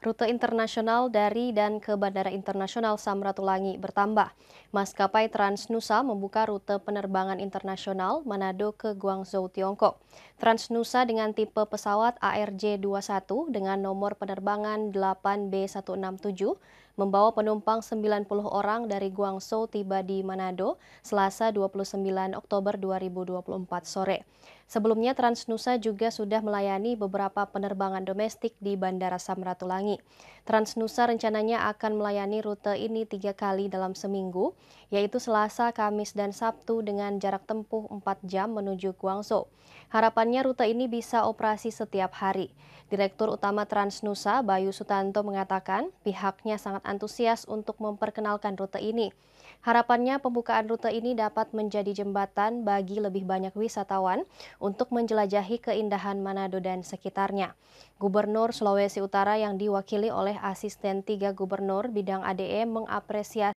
rute internasional dari dan ke Bandara Internasional Samratulangi bertambah. Maskapai Transnusa membuka rute penerbangan internasional Manado ke Guangzhou, Tiongkok. Transnusa dengan tipe pesawat ARJ-21 dengan nomor penerbangan 8B167 membawa penumpang 90 orang dari Guangzhou tiba di Manado selasa 29 Oktober 2024 sore. Sebelumnya Transnusa juga sudah melayani beberapa penerbangan domestik di Bandara Samratulangi. Transnusa rencananya akan melayani rute ini tiga kali dalam seminggu, yaitu Selasa, Kamis, dan Sabtu dengan jarak tempuh 4 jam menuju Guangzhou. Harapannya rute ini bisa operasi setiap hari. Direktur Utama Transnusa, Bayu Sutanto, mengatakan pihaknya sangat sangat antusias untuk memperkenalkan rute ini. Harapannya pembukaan rute ini dapat menjadi jembatan bagi lebih banyak wisatawan untuk menjelajahi keindahan Manado dan sekitarnya. Gubernur Sulawesi Utara yang diwakili oleh asisten tiga gubernur bidang ADE mengapresiasi